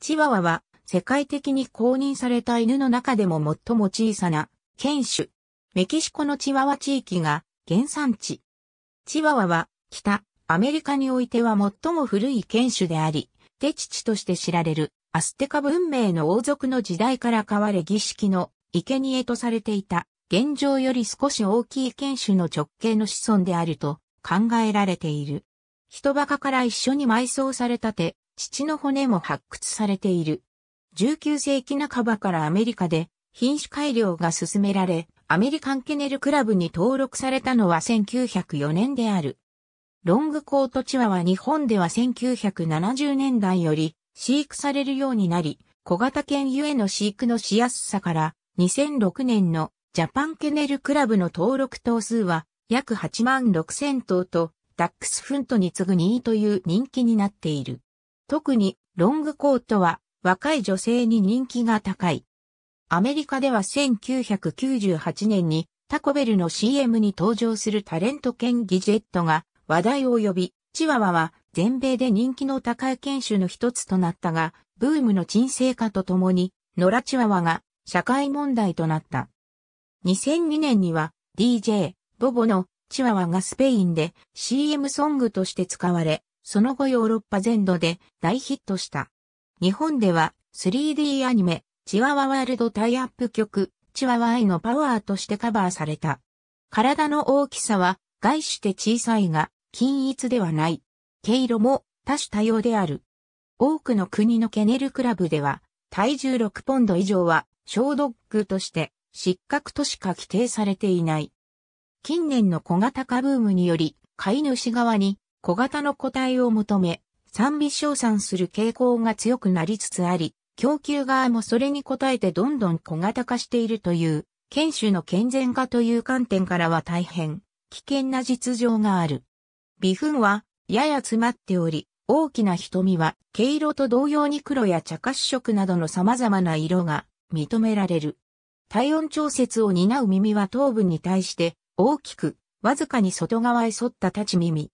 チワワは世界的に公認された犬の中でも最も小さな犬種。メキシコのチワワ地域が原産地。チワワは北アメリカにおいては最も古い犬種であり、手父として知られるアステカ文明の王族の時代から変われ儀式の生贄とされていた現状より少し大きい犬種の直系の子孫であると考えられている。人バカから一緒に埋葬された手、父の骨も発掘されている。19世紀半ばからアメリカで品種改良が進められ、アメリカンケネルクラブに登録されたのは1904年である。ロングコートチワは日本では1970年代より飼育されるようになり、小型犬ゆえの飼育のしやすさから2006年のジャパンケネルクラブの登録頭数は約8万6 0 0 0頭とダックスフントに次ぐ2位という人気になっている。特にロングコートは若い女性に人気が高い。アメリカでは1998年にタコベルの CM に登場するタレント犬ギジェットが話題を呼び、チワワは全米で人気の高い犬種の一つとなったが、ブームの沈静化とともに、ノラチワワが社会問題となった。2002年には DJ、ボボのチワワがスペインで CM ソングとして使われ、その後ヨーロッパ全土で大ヒットした。日本では 3D アニメ、チワワワールドタイアップ曲、チワワイのパワーとしてカバーされた。体の大きさは外して小さいが均一ではない。毛色も多種多様である。多くの国のケネルクラブでは体重6ポンド以上は小ドッグとして失格としか規定されていない。近年の小型化ブームにより飼い主側に小型の個体を求め、賛美称賛する傾向が強くなりつつあり、供給側もそれに応えてどんどん小型化しているという、犬種の健全化という観点からは大変危険な実情がある。微粉はやや詰まっており、大きな瞳は毛色と同様に黒や茶褐色などの様々な色が認められる。体温調節を担う耳は頭部に対して大きく、わずかに外側へ沿った立ち耳。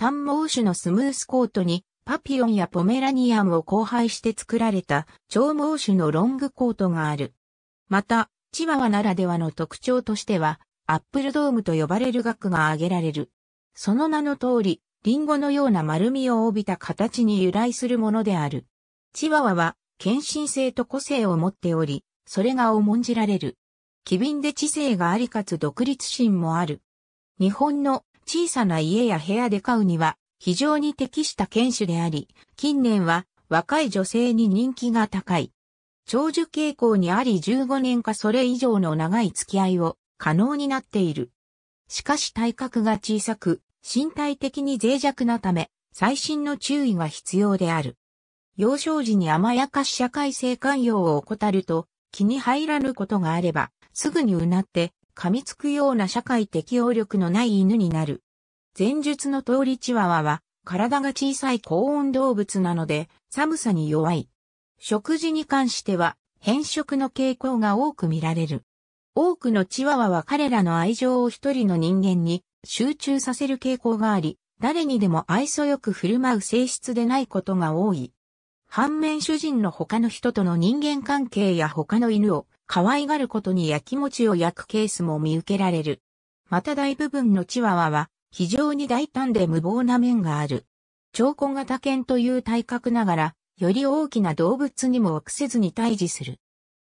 短毛種のスムースコートに、パピオンやポメラニアンを交配して作られた長毛種のロングコートがある。また、チワワならではの特徴としては、アップルドームと呼ばれる額が挙げられる。その名の通り、リンゴのような丸みを帯びた形に由来するものである。チワワは、献身性と個性を持っており、それが重んじられる。機敏で知性がありかつ独立心もある。日本の小さな家や部屋で飼うには非常に適した犬種であり、近年は若い女性に人気が高い。長寿傾向にあり15年かそれ以上の長い付き合いを可能になっている。しかし体格が小さく、身体的に脆弱なため、最新の注意が必要である。幼少時に甘やかし社会性関与を怠ると、気に入らぬことがあれば、すぐにうなって、噛みつくような社会適応力のない犬になる。前述の通りチワワは、体が小さい高温動物なので、寒さに弱い。食事に関しては、変色の傾向が多く見られる。多くのチワワは彼らの愛情を一人の人間に集中させる傾向があり、誰にでも愛想よく振る舞う性質でないことが多い。反面主人の他の人との人間関係や他の犬を可愛がることに焼き餅を焼くケースも見受けられる。また大部分のチワワは非常に大胆で無謀な面がある。超小型犬という体格ながら、より大きな動物にも臆せずに対峙する。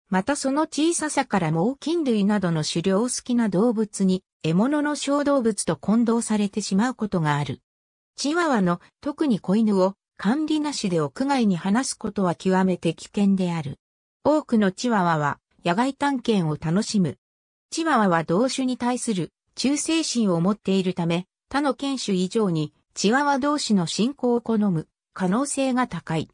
またその小ささから猛禽類などの狩猟好きな動物に獲物の小動物と混同されてしまうことがある。チワワの特に子犬を管理なしで屋外に放すことは極めて危険である。多くのチワワは野外探検を楽しむ。チワワは同種に対する忠誠心を持っているため、他の犬種以上にチワワ同士の信仰を好む可能性が高い。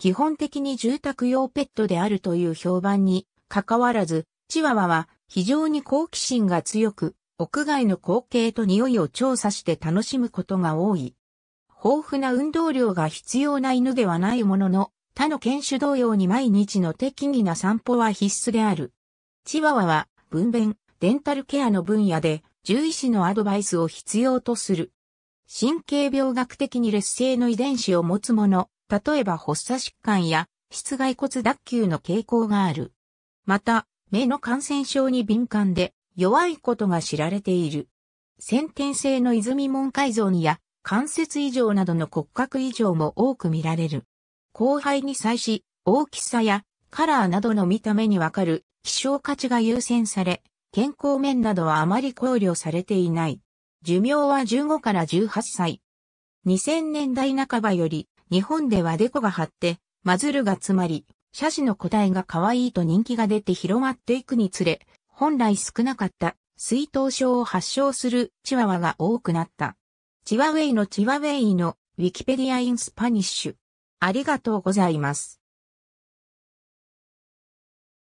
基本的に住宅用ペットであるという評判に関わらず、チワワは非常に好奇心が強く、屋外の光景と匂いを調査して楽しむことが多い。豊富な運動量が必要な犬ではないものの、他の犬種同様に毎日の適宜な散歩は必須である。チワワは、分娩、デンタルケアの分野で、獣医師のアドバイスを必要とする。神経病学的に劣勢の遺伝子を持つ者、例えば発作疾患や、室外骨脱臼の傾向がある。また、目の感染症に敏感で、弱いことが知られている。先天性の泉門改造にや、関節異常などの骨格異常も多く見られる。後輩に際し、大きさやカラーなどの見た目にわかる希少価値が優先され、健康面などはあまり考慮されていない。寿命は15から18歳。2000年代半ばより、日本ではデコが張って、マズルが詰まり、写真の個体が可愛いと人気が出て広まっていくにつれ、本来少なかった水頭症を発症するチワワが多くなった。チワウェイのチワウェイのウィキペディアインスパニッシュ。ありがとうございます。